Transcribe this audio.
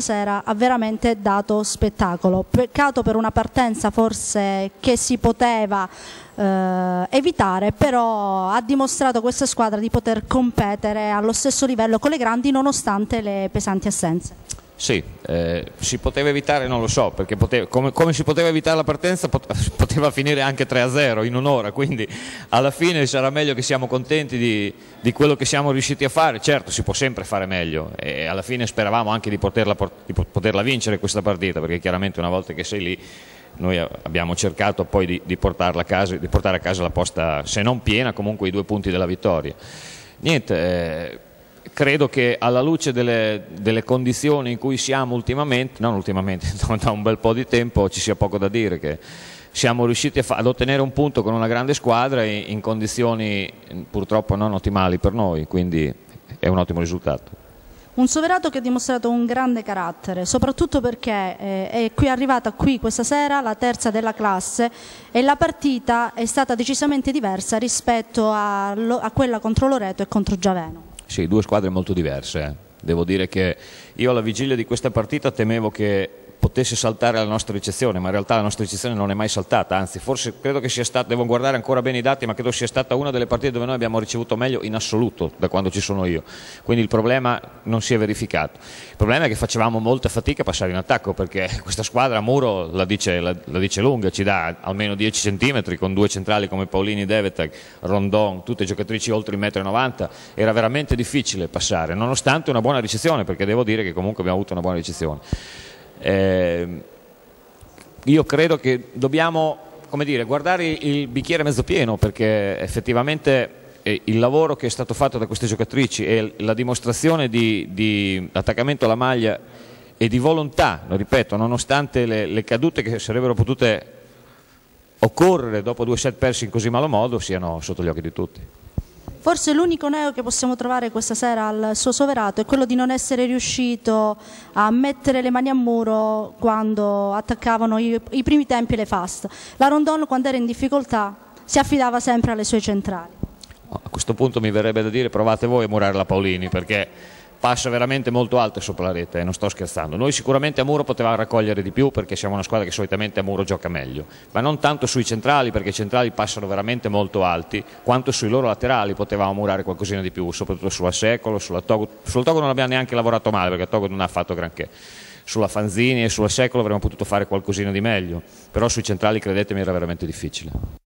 stasera ha veramente dato spettacolo. Peccato per una partenza forse che si poteva eh, evitare, però ha dimostrato questa squadra di poter competere allo stesso livello con le grandi nonostante le pesanti assenze. Sì, eh, si poteva evitare, non lo so, perché poteva, come, come, si poteva evitare la partenza poteva finire anche 3-0 in un'ora, quindi alla fine sarà meglio che siamo contenti di, di, quello che siamo riusciti a fare, certo si può sempre fare meglio e alla fine speravamo anche di poterla, di poterla vincere questa partita, perché chiaramente una volta che sei lì noi abbiamo cercato poi di, di, portarla a casa, di portare a casa la posta, se non piena, comunque i due punti della vittoria. Niente, eh, credo che alla luce delle, delle, condizioni in cui siamo ultimamente, non ultimamente, da un bel po' di tempo ci sia poco da dire che siamo riusciti ad ottenere un punto con una grande squadra in condizioni purtroppo non ottimali per noi, quindi è un ottimo risultato. Un Soverato che ha dimostrato un grande carattere, soprattutto perché eh, è qui arrivata qui questa sera la terza della classe e la partita è stata decisamente diversa rispetto a, a quella contro Loreto e contro Giaveno. Sì, due squadre molto diverse. Eh. Devo dire che io alla vigilia di questa partita temevo che potesse saltare la nostra ricezione, ma in realtà la nostra ricezione non è mai saltata, anzi forse credo che sia stata, devo guardare ancora bene i dati, ma credo sia stata una delle partite dove noi abbiamo ricevuto meglio in assoluto da quando ci sono io, quindi il problema non si è verificato. Il problema è che facevamo molta fatica a passare in attacco perché questa squadra a muro la dice, la, la dice lunga, ci dà almeno 10 cm con due centrali come Paolini, Devetag, Rondon, tutte giocatrici oltre il 1,90 m, era veramente difficile passare, nonostante una buona ricezione, perché devo dire che comunque abbiamo avuto una buona ricezione. Eh, io credo che dobbiamo dire, guardare il bicchiere mezzo pieno perché effettivamente eh, il lavoro che è stato fatto da queste giocatrici e la dimostrazione di, di attaccamento alla maglia e di volontà, lo ripeto, nonostante le, le, cadute che sarebbero potute occorrere dopo due set persi in così malo modo, siano sotto gli occhi di tutti. Forse l'unico neo che possiamo trovare questa sera al suo soverato è quello di non essere riuscito a mettere le mani a muro quando attaccavano i, i primi tempi le FAST. La Rondon quando era in difficoltà si affidava sempre alle sue centrali. A questo punto mi verrebbe da dire provate voi a murare la Paolini perché passa veramente molto alto sopra la rete, eh, non sto scherzando. Noi sicuramente a Muro potevamo raccogliere di più perché siamo una squadra che solitamente a Muro gioca meglio, ma non tanto sui centrali perché i centrali passano veramente molto alti, quanto sui loro laterali potevamo murare qualcosina di più, soprattutto sulla Secolo, sulla Togo. Sul Togo non abbiamo neanche lavorato male perché Togo non ha fatto granché. Sulla Fanzini e sulla Secolo avremmo potuto fare qualcosina di meglio, però sui centrali credetemi era veramente difficile.